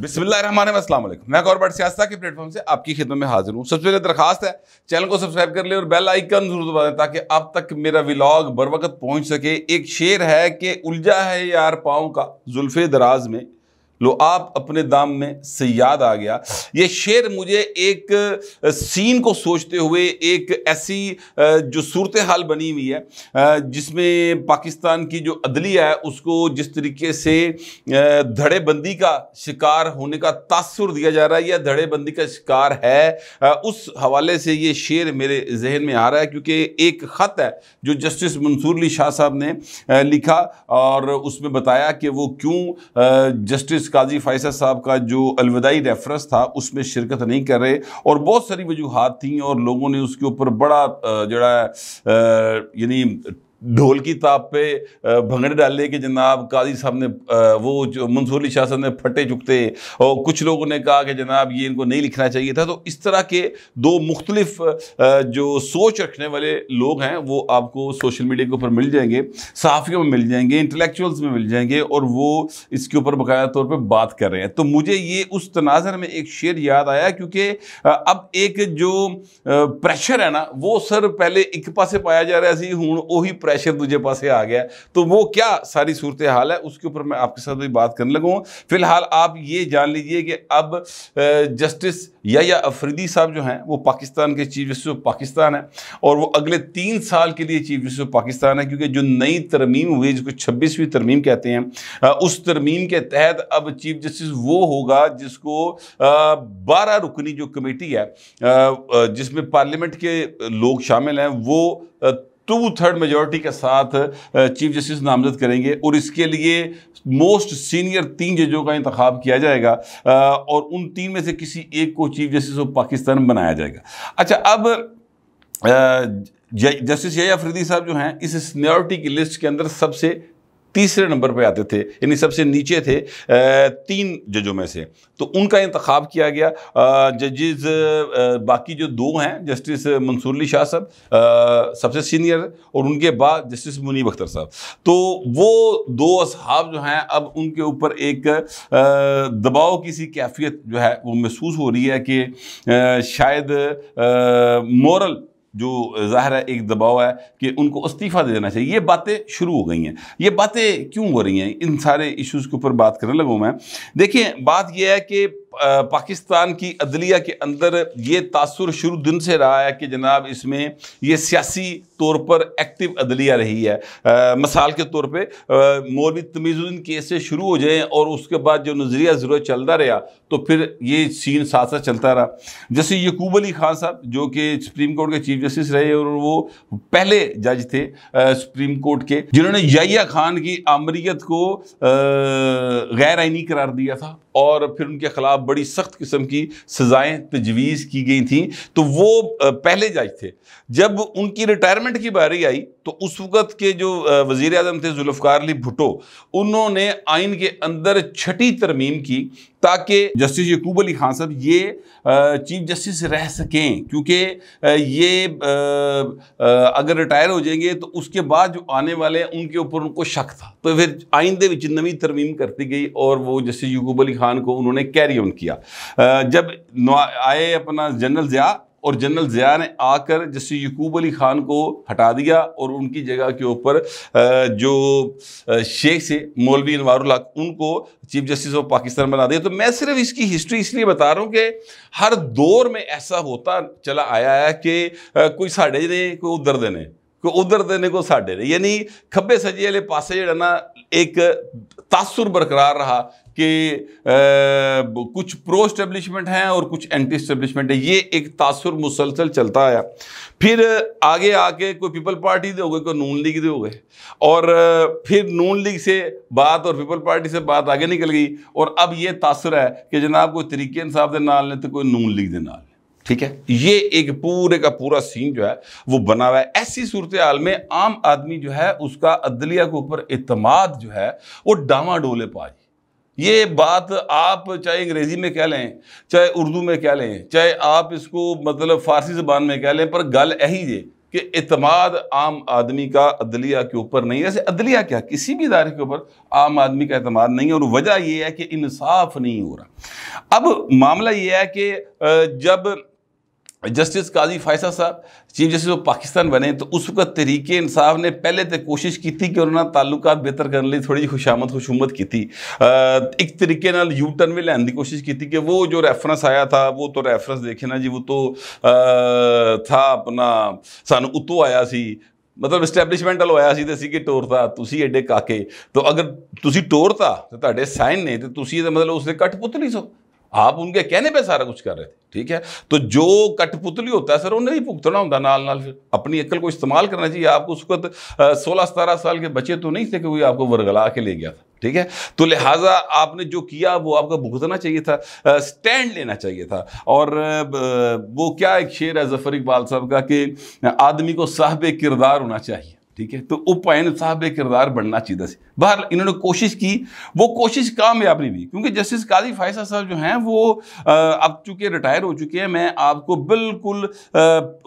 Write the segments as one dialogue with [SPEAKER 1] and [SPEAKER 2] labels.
[SPEAKER 1] बिस्मिल्लाम मैं गौरबट सियासा के प्लेटफॉर्म से आपकी खिदमत में हाजिर हूँ सबसे पहले दरखास्त है चैनल को सब्सक्राइब कर ले और बेल आइकन जरूर दबा दें ताकि अब तक मेरा व्लॉग बर वक्त पहुँच सके एक शेर है कि उलझा है यार पाँव का जुल्फ़े दराज में लो आप अपने दाम में से याद आ गया ये शेर मुझे एक सीन को सोचते हुए एक ऐसी जो सूरत हाल बनी हुई है जिसमें पाकिस्तान की जो अदलिया है उसको जिस तरीके से धड़ेबंदी का शिकार होने का तासुर दिया जा रहा है या धड़ेबंदी का शिकार है उस हवाले से ये शेर मेरे जहन में आ रहा है क्योंकि एक ख़त है जो जस्टिस मंसूर अली शाह साहब ने लिखा और उसमें बताया कि वो क्यों जस्टिस काजी फ़ैसल साहब का जो अलविदाई रेफरेंस था उसमें शिरकत नहीं कर रहे और बहुत सारी वजूहत थी और लोगों ने उसके ऊपर बड़ा जड़ा यानी ढोल की ताप पे भंगड़े डाले कि जनाब काजी साहब ने वो जो मंसूरी शासन शाह ने फटे चुकते और कुछ लोगों ने कहा कि जनाब ये इनको नहीं लिखना चाहिए था तो इस तरह के दो मुख्तलिफ जो सोच रखने वाले लोग हैं वो आपको सोशल मीडिया के ऊपर मिल जाएंगे सहाफ़ियों में मिल जाएंगे इंटेलेक्चुअल्स में मिल जाएंगे और वो इसके ऊपर बाकायदा तौर पर बात कर रहे हैं तो मुझे ये उस तनाजर में एक शेर याद आया क्योंकि अब एक जो प्रेशर है ना वो सर पहले एक पास पाया जा रहा है हूँ उ प्रेशर दूजे पास आ गया तो वो क्या सारी सूरत हाल है उसके ऊपर मैं आपके साथ भी बात करने लगूँ फिलहाल आप ये जान लीजिए कि अब जस्टिस या, या अफरीदी साहब जो हैं वो पाकिस्तान के चीफ जस्टिस ऑफ पाकिस्तान है और वो अगले तीन साल के लिए चीफ जस्टिस ऑफ पाकिस्तान है क्योंकि जो नई तरमीम हुई जिसको छब्बीसवीं तरमीम कहते हैं उस तरमीम के तहत अब चीफ जस्टिस वो होगा जिसको बारह रुकनी जो कमेटी है जिसमें पार्लियामेंट के लोग शामिल हैं वो टू थर्ड मेजोरिटी के साथ चीफ जस्टिस नामजद करेंगे और इसके लिए मोस्ट सीनियर तीन जजों का इंतखब किया जाएगा और उन तीन में से किसी एक को चीफ जस्टिस ऑफ पाकिस्तान बनाया जाएगा अच्छा अब जस्टिस या अफरीदी साहब जो हैं इस सीनियरिटी की लिस्ट के अंदर सबसे तीसरे नंबर पे आते थे यानी सबसे नीचे थे तीन जजों में से तो उनका इंतखब किया गया जजेस बाकी जो दो हैं जस्टिस मंसूरली शाह साहब सबसे सीनियर और उनके बाद जस्टिस मुनीब अख्तर साहब तो वो दो अब जो हैं अब उनके ऊपर एक दबाव की सी कैफियत जो है वो महसूस हो रही है कि शायद मॉरल जो ज़ाहिर है एक दबाव है कि उनको इस्तीफ़ा दे देना चाहिए ये बातें शुरू हो गई हैं ये बातें क्यों हो रही हैं इन सारे इश्यूज़ के ऊपर बात करने लगूँ मैं देखिए बात यह है कि पाकिस्तान की अदलिया के अंदर ये तासर शुरू दिन से रहा है कि जनाब इसमें यह सियासी तौर पर एक्टिव अदलिया रही है आ, मिसाल के तौर पर मौलवी तमीज़ुद्दीन केस से शुरू हो जाए और उसके बाद जो नज़रिया ज़रूर चलता रहा तो फिर ये सीन साथ साथ चलता रहा जैसे यकूब अली खान साहब जो कि सुप्रीम कोर्ट के चीफ जस्टिस रहे और वो पहले जज थे आ, सुप्रीम कोर्ट के जिन्होंने या खान की आमरीत को गैर आइनी करार दिया था और फिर उनके खिलाफ खिलाफ बड़ी सख्त किस्म की सजाएं तजवीज़ की गई थी तो वो पहले जज थे जब उनकी रिटायरमेंट की बारी आई तो उस वक़्त के जो वजीर अजम थे जुल्फ़ार अली भुटो उन्होंने आइन के अंदर छठी तरमीम की ताकि जस्टिस यकूब अली खान साहब ये चीफ जस्टिस रह सकें क्योंकि ये अगर रिटायर हो जाएंगे तो उसके बाद जो आने वाले हैं उनके ऊपर उनको शक था तो फिर आइन के नवी तरमीम करती गई और वो जस्टिस यकूब अली खान को उन्होंने कैरी ऑन किया जब आए अपना जनरल ज़िया और जनरल ज़िया ने आकर जैसे यकूब अली ख़ान को हटा दिया और उनकी जगह के ऊपर जो शेख से मौलवी अनवर हक उनको चीफ जस्टिस ऑफ पाकिस्तान बना दिया तो मैं सिर्फ इसकी हिस्ट्री इसलिए बता रहा हूँ कि हर दौर में ऐसा होता चला आया है कि कोई साढ़े ने कोई उधर देने कोई उधर देने को साढ़े ने यानी खब्बे सजे वाले पासे जोड़ा ना एक तासुर बरकरार रहा कि कुछ प्रो स्टेब्लिशमेंट हैं और कुछ एंटी स्टेब्लिशमेंट है ये एक तासुर मुसलसल चलता आया फिर आगे आके कोई पीपल पार्टी दे हो गए कोई नून लीग दे हो गए और फिर नून लीग से बात और पीपल पार्टी से बात आगे निकल गई और अब ये तासुर है कि जनाब कोई तरीके इंसाफ के नाल ने तो कोई नून लीग के नाल ठीक है ये एक पूरे का पूरा सीन जो है वो बना हुआ है ऐसी सूरत हाल में आम आदमी जो है उसका अदलिया के ऊपर अतमाद जो है वो डामा डोले पाए ये बात आप चाहे अंग्रेज़ी में कह लें चाहे उर्दू में कह लें चाहे आप इसको मतलब फारसी जबान में कह लें पर गल यही है कि अतमाद आम आदमी का अदलिया के ऊपर नहीं है ऐसे अदलिया क्या किसी भी इदारे के ऊपर आम आदमी का अतमाद नहीं है और वजह यह है कि इंसाफ नहीं हो रहा अब मामला यह है कि जब जस्टिस काजी फायसा साहब चीफ जस्टिस ऑफ पाकिस्तान बने तो उस वक्त तहरीक इंसाफ ने पहले तो कोशिश की थी कि उन्होंने तालुकात बेहतर करने लिए थोड़ी खुशामद खुशूमत की थी एक तरीके नाल यू टर्न में लैन की कोशिश की थी कि वो जो रेफरेंस आया था वो तो रेफरेंस देखे ना जी वो तो आ, था अपना सानू उतो आया सी ਮਤਲਬ ਐਸਟੈਬਲਿਸ਼ਮੈਂਟ ਵਾਲਾ ਹੋਇਆ ਸੀ ਤੇ ਸੀ ਕਿ ਟੋਰਤਾ ਤੁਸੀਂ ਐਡੇ ਕਾਕੇ ਤੋਂ ਅਗਰ तो ਟੋਰਤਾ ਤੇ ਤੁਹਾਡੇ ਸਾਈਨ ਨੇ ਤੇ ਤੁਸੀਂ आप उनके कहने पे सारा कुछ कर रहे थे ठीक है तो जो कठपुतली होता है सर उन्हें भी भुगतना होता नाल नाल फिर अपनी अक्ल को इस्तेमाल करना चाहिए आपको उस वक्त सोलह सतारह साल के बच्चे तो नहीं थे कि कोई आपको वरगला के ले गया था ठीक है तो लिहाजा आपने जो किया वो आपका भुगतना चाहिए था स्टैंड लेना चाहिए था और वो क्या एक शेर है जफर इकबाल साहब का कि आदमी को साहब किरदार होना चाहिए ठीक है तो उपायन साहब किरदार बनना चाहिए से बहर इन्होंने कोशिश की वो कोशिश कामयाब नहीं हुई क्योंकि जस्टिस काजी फायसा साहब जो हैं वो अब चुके रिटायर हो चुके हैं मैं आपको बिल्कुल आ,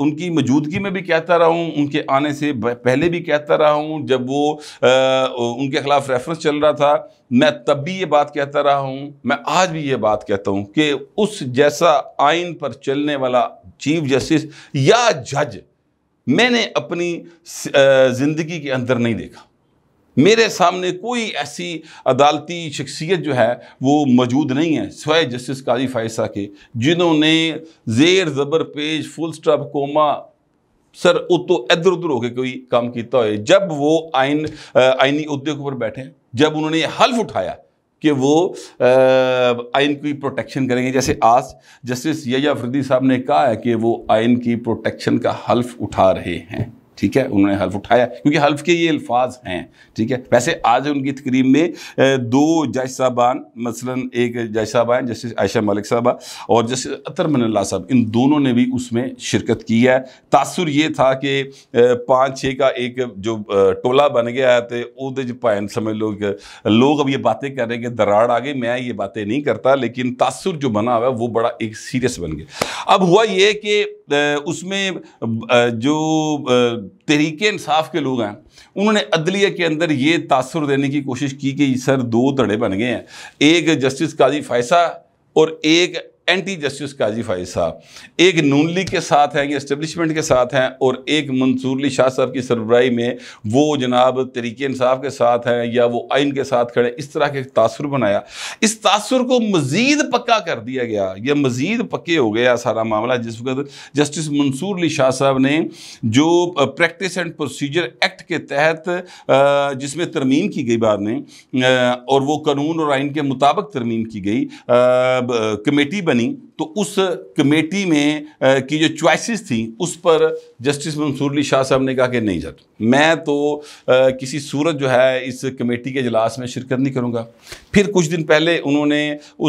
[SPEAKER 1] उनकी मौजूदगी में भी कहता रहा हूँ उनके आने से पहले भी कहता रहा हूँ जब वो आ, उनके खिलाफ रेफरेंस चल रहा था मैं तब भी ये बात कहता रहा हूँ मैं आज भी ये बात कहता हूँ कि उस जैसा आइन पर चलने वाला चीफ जस्टिस या जज मैंने अपनी ज़िंदगी के अंदर नहीं देखा मेरे सामने कोई ऐसी अदालती शख्सियत जो है वो मौजूद नहीं है स्वय जस्टिस काजी फायसा के जिन्होंने जेर ज़बर पेज फुल स्टॉप कोमा सर उतो इधर उधर होकर कोई काम किया हो जब वो आइन आइनी उद्योग पर बैठे जब उन्होंने हल्फ उठाया कि वो आइन की प्रोटेक्शन करेंगे जैसे आज जस्टिस यया फरदी साहब ने कहा है कि वो आइन की प्रोटेक्शन का हल्फ उठा रहे हैं ठीक है उन्होंने हल्फ उठाया क्योंकि हल्फ के ये अल्फाज हैं ठीक है वैसे आज उनकी तकरीब में दो जज साहबान मसलन एक जज साहब आए जस्टिस आयशा मलिक साहबा और जस्टिस अतर मन साहब इन दोनों ने भी उसमें शिरकत की है तासुर ये था कि पाँच छः का एक जो टोला बन गया है तो वह भाएं समझ लो कि लोग अब ये बातें कर रहे हैं कि दराड़ आ गई मैं ये बातें नहीं करता लेकिन तासुर जो बना हुआ है वो बड़ा एक सीरियस बन गया अब हुआ ये कि उसमें जो तहरीक इंसाफ के लोग हैं उन्होंने अदलिया के अंदर ये तासर देने की कोशिश की कि सर दो धड़े बन गए हैं एक जस्टिस काजी फैसा और एक एंटी जस्टिस काजी फाइज साहब एक नून लीग के साथ हैं इस्टेब्लिशमेंट के साथ हैं और एक मंसूर अली शाह साहब की सरबराही में वो जनाब तरीके इंसाफ के साथ हैं या वो आइन के साथ खड़े इस तरह के तासर बनाया इस तासर को मज़ीद पक्का कर दिया गया या मज़ीद पक्के हो गया सारा मामला जिस वक्त जस्टिस मंसूर अली शाह साहब ने जो प्रैक्टिस एंड प्रोसीजर एक्ट के तहत जिसमें तरमीम की गई बाद में और वो कानून और आइन के मुताबिक तरमीम की गई कमेटी happening तो उस कमेटी में की जो चॉइसेस थी उस पर जस्टिस मंसूर अली शाह साहब ने कहा कि नहीं जट मैं तो किसी सूरत जो है इस कमेटी के अजलास में शिरकत नहीं करूँगा फिर कुछ दिन पहले उन्होंने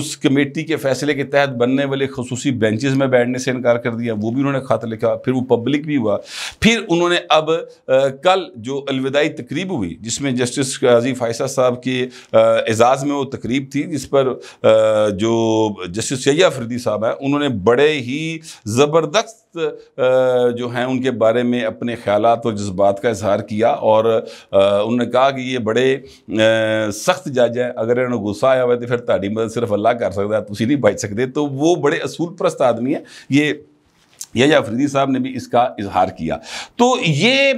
[SPEAKER 1] उस कमेटी के फैसले के तहत बनने वाले खसूसी बेंचेस में बैठने से इनकार कर दिया वो भी उन्होंने खत लिखा फिर वो पब्लिक भी हुआ फिर उन्होंने अब कल जो अलविदाई तकरीब हुई जिसमें जस्टिस अजीफ फायसा साहब के एजाज़ में वो तकरीब थी जिस पर जो जस्टिस सैया फरदी साहब साहब हैं उन्होंने बड़े ही ज़बरदस्त जो हैं उनके बारे में अपने ख्याल और जज्बात का इजहार किया और उन्होंने कहा कि ये बड़े सख्त जज हैं अगर इन्होंने गुस्सा आया हुआ तो फिर ताकि मदद सिर्फ अल्लाह कर सकता तुम नहीं बच सकते तो वो बड़े असूल प्रस्त आदमी हैं ये या अफरीदी साहब ने भी इसका इजहार किया तो ये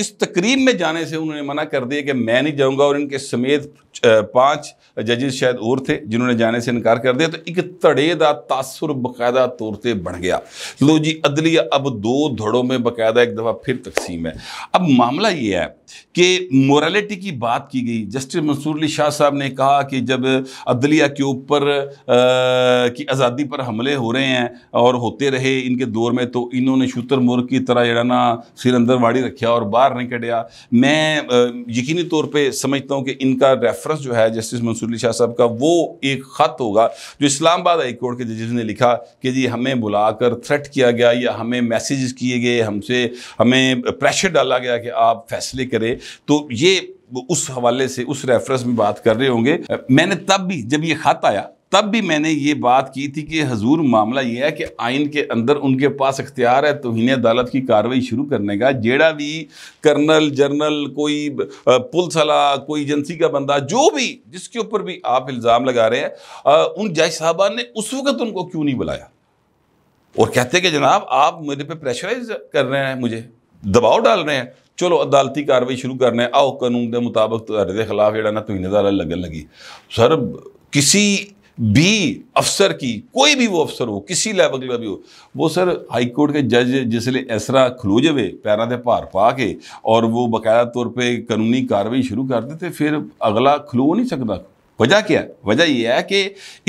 [SPEAKER 1] इस तकरीब में जाने से उन्होंने मना कर दिया कि मैं नहीं जाऊंगा और इनके समेत पांच जजेस शायद और थे जिन्होंने जाने से इनकार कर दिया तो एक तड़ेदा तासर बाकायदा तौर पर बढ़ गया लो जी अदलिया अब दो धड़ों में बाकायदा एक दफ़ा फिर तकसीम है अब मामला ये है कि मोरालिटी की बात की गई जस्टिस मंसूर अली शाह साहब ने कहा कि जब अदलिया के ऊपर की आज़ादी पर हमले हो रहे हैं और होते रहे इनके दौर में तो इन्होंने शूतर मुर्ग की तरह जरा ना सिर अंदर वाड़ी रखा और बाहर नहीं कटिया मैं यकीनी तौर पर समझता हूँ कि इनका रेफरेंस जो है जस्टिस मंसूर अली शाह साहब का वो एक ख़त होगा जो इस्लामाबाद हाई कोर्ट के जजेज ने लिखा कि जी हमें बुलाकर थ्रेट किया गया या हमें मैसेज किए गए हमसे हमें प्रेशर डाला गया कि आप फैसले करें तो ये उस हवाले से उस रेफरेंस में बात कर रहे होंगे मैंने तब भी जब ये खत आया तब भी मैंने ये बात की थी कि हजूर मामला यह है कि आइन के अंदर उनके पास अख्तियार है तोहन अदालत की कार्रवाई शुरू करने का जेड़ा भी कर्नल जनरल कोई पुलिस वाला कोई एजेंसी का बंदा जो भी जिसके ऊपर भी आप इल्ज़ाम लगा रहे हैं उन जज साहबा ने उस वक्त उनको क्यों नहीं बुलाया और कहते कि जनाब आप मेरे पर प्रेशराइज कर रहे हैं मुझे दबाव डाल रहे हैं चलो अदालती कार्रवाई शुरू करने आओ कानून के मुताबिक तो खिलाफ जरा ना तो अदालत लगन लगी सर किसी भी अफसर की कोई भी वो अफसर हो ਕਿਸੇ ਲੈਵਲ ਦਾ ਵੀ ਹੋ ਉਹ ਸਰ ਹਾਈ ਕੋਰਟ ਦੇ ਜੱਜ ਜਿਸ ਲਈ ਐਸਰਾ ਖਲੋ ਜਾਵੇ ਪੈਰਾਂ ਦੇ ਭਾਰ ਪਾ ਕੇ ਔਰ ਉਹ ਬਕਾਇਦਾ ਤੌਰ ਤੇ ਕਾਨੂੰਨੀ ਕਾਰਵਾਈ ਸ਼ੁਰੂ ਕਰ ਦਿੱਤੇ ਫਿਰ ਅਗਲਾ ਖਲੋ नहीं सकता वजह क्या है वजह यह है कि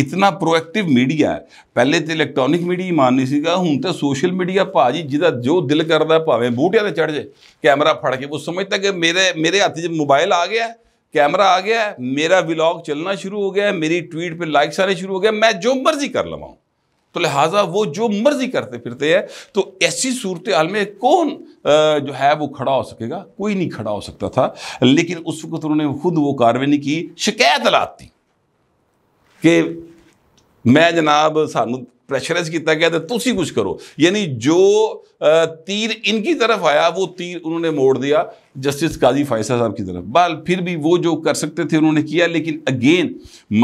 [SPEAKER 1] इतना प्रोएक्टिव मीडिया है ਪਹਿਲੇ ਤੇ ਇਲੈਕਟ੍ਰੋਨਿਕ ਮੀਡੀਆ ਹੀ ਮਾਨਨੀ ਸੀਗਾ ਹੁਣ ਤਾਂ ਸੋਸ਼ਲ ਮੀਡੀਆ ਭਾਜੀ ਜਿਹਦਾ ਜੋ ਦਿਲ ਕਰਦਾ ਭਾਵੇਂ ਬੂਟਿਆਂ ਤੇ ਚੜ ਜਾਏ ਕੈਮਰਾ ਫੜ ਕੇ ਉਹ ਸਮਝਦਾ ਕਿ ਮੇਰੇ ਮੇਰੇ ਹੱਥ 'ਚ ਮੋਬਾਈਲ ਆ ਗਿਆ कैमरा आ गया मेरा व्लॉग चलना शुरू हो गया मेरी ट्वीट पे लाइक्स आने शुरू हो गया मैं जो मर्जी कर लवाऊँ तो लिहाजा वो जो मर्जी करते फिरते हैं तो ऐसी सूरत हाल में कौन जो है वो खड़ा हो सकेगा कोई नहीं खड़ा हो सकता था लेकिन उस वक्त उन्होंने खुद वो कार्रवाई नहीं की शिकायत लाती कि मैं जनाब सानू प्रेशराइज किया गया तो तुम कुछ करो यानी जो तीर इनकी तरफ आया वो तीर उन्होंने मोड़ दिया जस्टिस काजी फायसा साहब की तरफ बाल फिर भी वो जो कर सकते थे उन्होंने किया लेकिन अगेन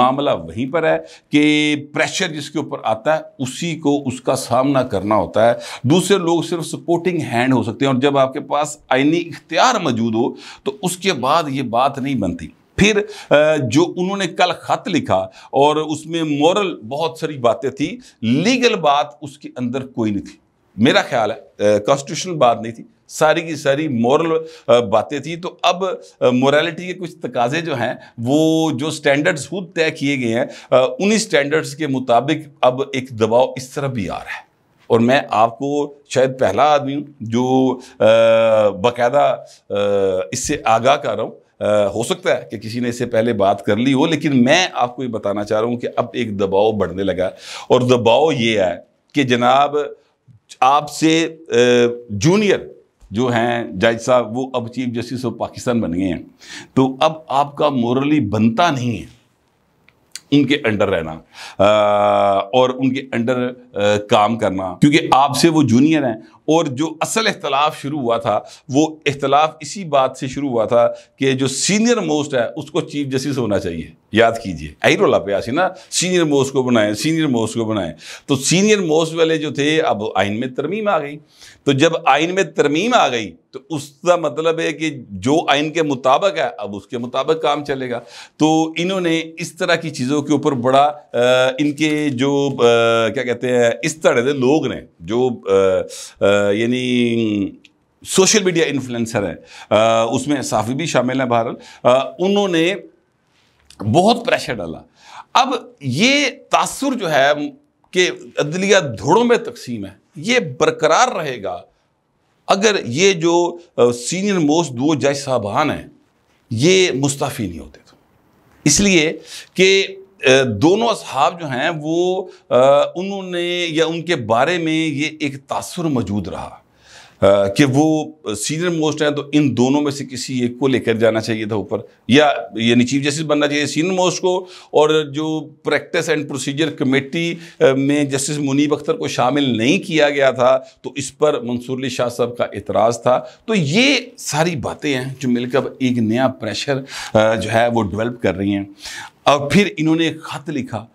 [SPEAKER 1] मामला वहीं पर है कि प्रेशर जिसके ऊपर आता है उसी को उसका सामना करना होता है दूसरे लोग सिर्फ सपोर्टिंग हैंड हो सकते हैं और जब आपके पास आइनी इख्तियार मौजूद हो तो उसके बाद ये बात नहीं बनती फिर जो उन्होंने कल खत लिखा और उसमें मॉरल बहुत सारी बातें थी लीगल बात उसके अंदर कोई नहीं थी मेरा ख्याल है कॉन्स्टिट्यूशनल बात नहीं थी सारी की सारी मॉरल बातें थी तो अब मोरालिटी के कुछ तकाजे जो हैं वो जो स्टैंडर्ड्स खुद तय किए गए हैं उन्हीं स्टैंडर्ड्स के मुताबिक अब एक दबाव इस तरह भी आ रहा है और मैं आपको शायद पहला आदमी हूँ जो बाकायदा इससे आगाह कर रहा हूँ आ, हो सकता है कि किसी ने इससे पहले बात कर ली हो लेकिन मैं आपको ये बताना चाह रहा हूँ कि अब एक दबाव बढ़ने लगा और दबाव ये है कि जनाब आपसे जूनियर जो हैं जज साहब वो अब चीफ जस्टिस ऑफ पाकिस्तान बन गए हैं तो अब आपका मोरली बनता नहीं है उनके अंडर रहना आ, और उनके अंडर काम करना क्योंकि आपसे वो जूनियर हैं और जो असल इख्तलाफ शुरू हुआ था वो इख्तलाफ इसी बात से शुरू हुआ था कि जो सीनियर मोस्ट है उसको चीफ जस्टिस होना चाहिए याद कीजिए पे आशी ना सीनियर मोस्ट को बनाएं सीनियर मोस्ट को बनाएं तो सीनियर मोस्ट वाले जो थे अब आइन में तरमीम आ गई तो जब आइन में तरमीम आ गई तो उसका मतलब है कि जो आइन के मुताबिक है अब उसके मुताबिक काम चलेगा तो इन्होंने इस तरह की चीज़ों के ऊपर बड़ा आ, इनके जो आ, क्या कहते हैं इस तरह के लोग ने जो यानी सोशल मीडिया इन्फ्लुएंसर हैं उसमें साफी भी शामिल हैं बहरहाल उन्होंने बहुत प्रेशर डाला अब ये तासुर जो है कि अदलिया धुड़ों में तकसीम है ये बरकरार रहेगा अगर ये जो सीनियर मोस्ट दो जज साहबान हैं ये मुस्ताफ़ी नहीं होते तो इसलिए कि दोनों असहाब जो हैं वो उन्होंने या उनके बारे में ये एक तासर मौजूद रहा कि वो सीनियर मोस्ट हैं तो इन दोनों में से किसी एक को लेकर जाना चाहिए था ऊपर या यानी चीफ जस्टिस बनना चाहिए सीनियर मोस्ट को और जो प्रैक्टिस एंड प्रोसीजर कमेटी में जस्टिस मुनीब अख्तर को शामिल नहीं किया गया था तो इस पर मंसूर अली शाह साहब का एतराज़ था तो ये सारी बातें हैं जो मिलकर एक नया प्रेशर जो है वो डिवेल्प कर रही हैं और फिर इन्होंने एक ख़त लिखा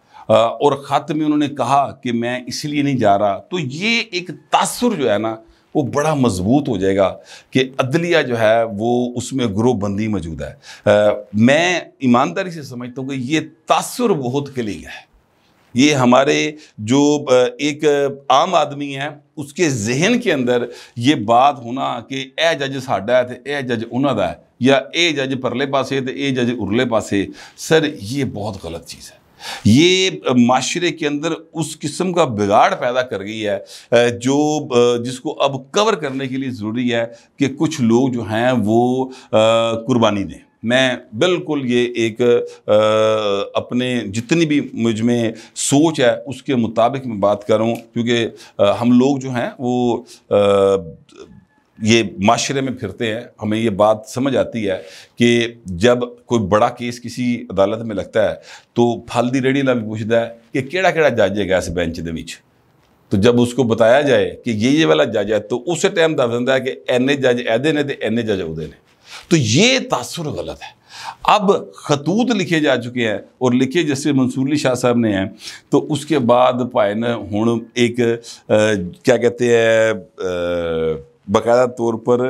[SPEAKER 1] और ख़त में उन्होंने कहा कि मैं इसलिए नहीं जा रहा तो ये एक तासुर जो है ना वो बड़ा मजबूत हो जाएगा कि अदलिया जो है वो उसमें ग्रोहबंदी मौजूद है आ, मैं ईमानदारी से समझता हूँ कि ये तासर बहुत कलीग है ये हमारे जो एक आम आदमी है उसके जहन के अंदर ये बात होना कि यह जज साडा है तो यह जज उन्होंने है या ए जज परले पासे तो ए जज उरले पासे सर ये बहुत गलत चीज़ है ये माशरे के अंदर उस किस्म का बिगाड़ पैदा कर गई है जो जिसको अब कवर करने के लिए ज़रूरी है कि कुछ लोग जो हैं वो कुर्बानी दें मैं बिल्कुल ये एक आ, अपने जितनी भी मुझ में सोच है उसके मुताबिक मैं बात करूं क्योंकि हम लोग जो हैं वो आ, ये माशरे में फिरते हैं हमें ये बात समझ आती है कि जब कोई बड़ा केस किसी अदालत में लगता है तो फल की रेहड़ी वाला भी पूछता है कि ਕਿਹੜਾ कड़ा जज है इस बेंच के बीच तो जब उसको बताया जाए कि ये ये वाला जज है तो उस टाइम दस देता है कि एने जज ऐदे ने तो एने जज उदे ने तो ये तासुर गलत है अब खतूत लिखे जा चुके हैं और लिखे जैसे मंसूरली शाह साहब ने हैं तो उसके बाद भाई ने हूँ एक आ, क्या कहते हैं बाकायदा तौर पर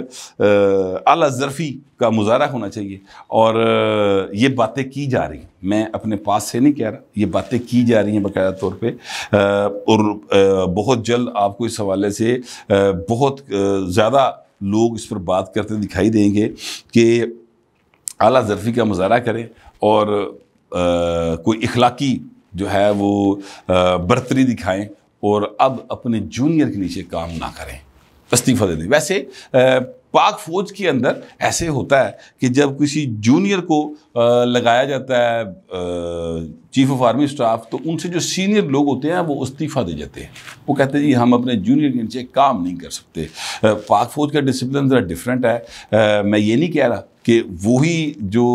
[SPEAKER 1] अला ज़रफ़ी का मुजाहरा होना चाहिए और ये बातें की जा रही मैं अपने पास से नहीं कह रहा ये बातें की जा रही हैं बाकायदा तौर पर और बहुत जल्द आपको इस हवाले से बहुत ज़्यादा लोग इस पर बात करते दिखाई देंगे कि अला ज़रफ़ी का मुजाहरा करें और कोई इखलाकी जो है वो बरतरी दिखाएँ और अब अपने जूनियर के नीचे काम ना करें इस्तीफा दे दें वैसे पाक फौज के अंदर ऐसे होता है कि जब किसी जूनियर को लगाया जाता है चीफ ऑफ आर्मी स्टाफ तो उनसे जो सीनियर लोग होते हैं वो इस्तीफ़ा दे जाते हैं वो कहते हैं जी हम अपने जूनियर के नीचे काम नहीं कर सकते पाक फौज का डिसिप्लिन ज़रा डिफरेंट है मैं ये नहीं कह रहा कि वही जो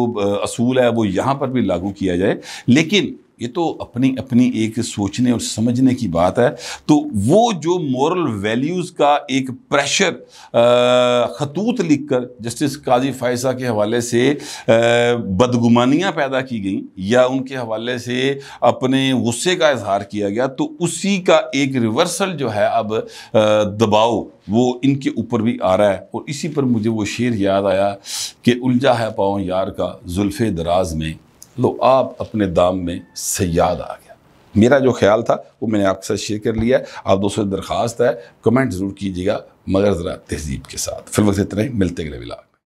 [SPEAKER 1] असूल है वो यहाँ पर भी लागू किया जाए लेकिन ये तो अपनी अपनी एक सोचने और समझने की बात है तो वो जो मॉरल वैल्यूज़ का एक प्रेशर खतूत लिखकर जस्टिस काजी फ़ायसा के हवाले से बदगुमानियाँ पैदा की गई या उनके हवाले से अपने गुस्से का इजहार किया गया तो उसी का एक रिवर्सल जो है अब दबाव वो इनके ऊपर भी आ रहा है और इसी पर मुझे वो शेर याद आया कि उलझा है पाओ यार का जुल्फ़े दराज में लो आप अपने दाम में सयाद आ गया मेरा जो ख्याल था वो मैंने आपके साथ शेयर कर लिया आप दोस्तों से दरख्वास्त है कमेंट ज़रूर कीजिएगा मगर ज़रा तहजीब के साथ फिर वक्त इतने मिलते गले मिला